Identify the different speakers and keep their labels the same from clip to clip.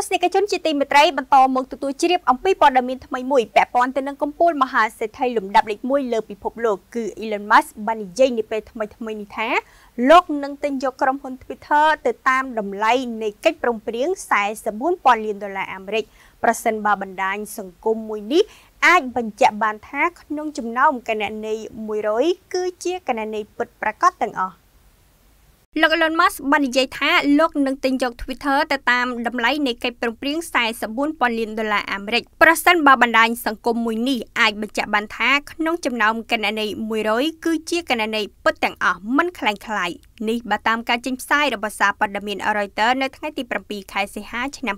Speaker 1: ទស្សនិកជនជាទីមេត្រីបន្តមកទទួលជ្រាបអំពីព័ត៌មានថ្មីមួយពាក់ព័ន្ធទៅនឹងកំពូលមហាសេដ្ឋីលំដាប់លេខ1លើពិភពលោកគឺ Elon Musk បាននិយាយនាពេលថ្មីថ្មីនេះថាលោកនឹងទិញយកក្រុមហ៊ុន Twitter ទៅតាមតម្លៃនៃកិច្ចព្រមព្រៀង44,000លានដុល្លារអាមេរិកប្រសិនបើបណ្ដាញសង្គមមួយនេះអាចបញ្ជាក់បានថាក្នុងចំណោមគណនី100គឺជាគណនីពិតប្រាកដទាំងអស់។លោក Elon Musk បាននិយាយថាលោកនឹងទិញយក Twitter ទៅតាមតម្លៃនៃកិច្ចប្រឹងប្រែង44,000លានដុល្លារអាមេរិកប្រសិនបើបណ្ដាញសង្គមមួយនេះអាចបញ្ជាក់បានថាក្នុងចំណោមកណន័យ100គឺជាកណន័យពិតទាំងអស់មិនคล้ายคล้ายនេះបើតាមការចេញផ្សាយរបស់សារព័ត៌មាន Reuters នៅថ្ងៃទី7ខែសីហាឆ្នាំ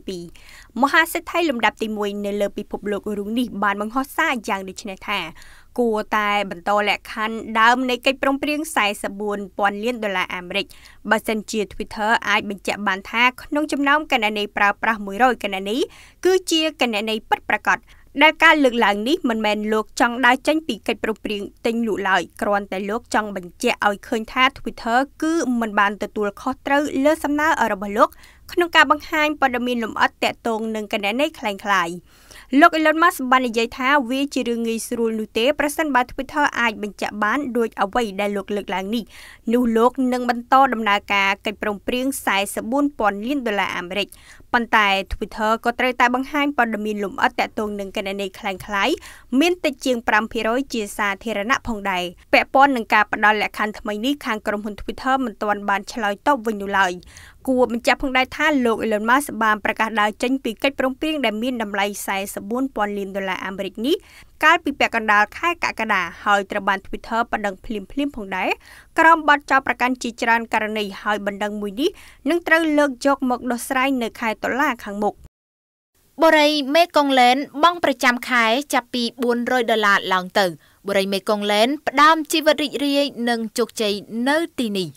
Speaker 1: 2022មហាសេដ្ឋីលំដាប់ទី1នៅលើពិភពលោករឿងនេះបានបង្ហោះសារយ៉ាងដូចនេះថាគួរតែបន្តលក្ខខណ្ឌដើមនៃកិច្ចព្រមព្រៀង44,000លានដុល្លារអាមេរិកបើសិនជា Twitter អាចបញ្ជាក់បានថាក្នុងចំណោមកណនីប្រើប្រាស់100កណនីគឺជាកណនីពិតប្រាកដដែលការលើកឡើងនេះមិនមែនលោកចង់ដើរចេញពីកិច្ចប្រឹងប្រែងទិញលក់ឡើយគ្រាន់តែលោកចង់បញ្ជាក់ឲ្យឃើញថា Twitter គឺមិនបានទទួលខុសត្រូវលើសំណើរបស់លោកក្នុងការបង្ហាញព័ត៌មានលម្អិតតាក់ទងនឹងគណនីคล้ายៗលោក Elon Musk បាននិយាយថាវាជារឿងងាយស្រួលនោះទេប្រសិនបើ Twitter អាចបញ្ជាក់បានដោយអ្វីដែលលោកលើកឡើងនេះនោះលោកនឹងបន្តដំណើរការកិច្ចប្រឹងប្រែង44,000លានដុល្លារអាមេរិកប៉ុន្តែ Twitter ក៏ត្រូវតែបង្ហាញព័ត៌មានលម្អិតតាក់ទងនឹងគណនីคล้ายៗមានតិចជាង5%ជាសាធារណៈផងដែរពាក់ព័ន្ធនឹងការផ្ដល់លក្ខខណ្ឌថ្មីនេះខាងក្រុមហ៊ុន Twitter មិនទាន់បានឆ្លើយតបវិញនោះឡើយគួរបញ្ជាក់ផងដែរថាលោក Elon Musk បានប្រកាសដើរចេញពីកិច្ចព្រមព្រៀងដែលមានតម្លៃ44,000លានដុល្លារអាមេរិកនេះកាលពីពាក់កណ្ដាលខែកក្កដាហើយត្រូវបាន Twitter បណ្ដឹងភ្លាមភ្លាមផងដែរក្រោមបទចោទប្រកាន់ជាច្រើនករណីហើយបណ្ដឹងមួយនេះនឹងត្រូវលើកយកមកដោះស្រាយនៅខែតុលាខាងមុខបុរីមេកុងលែនបង់ប្រចាំខែចាប់ពី400ដុល្លារឡើងទៅបុរីមេកុងលែនផ្ដើមជីវិតរីករាយនិងជោគជ័យនៅទីនេះ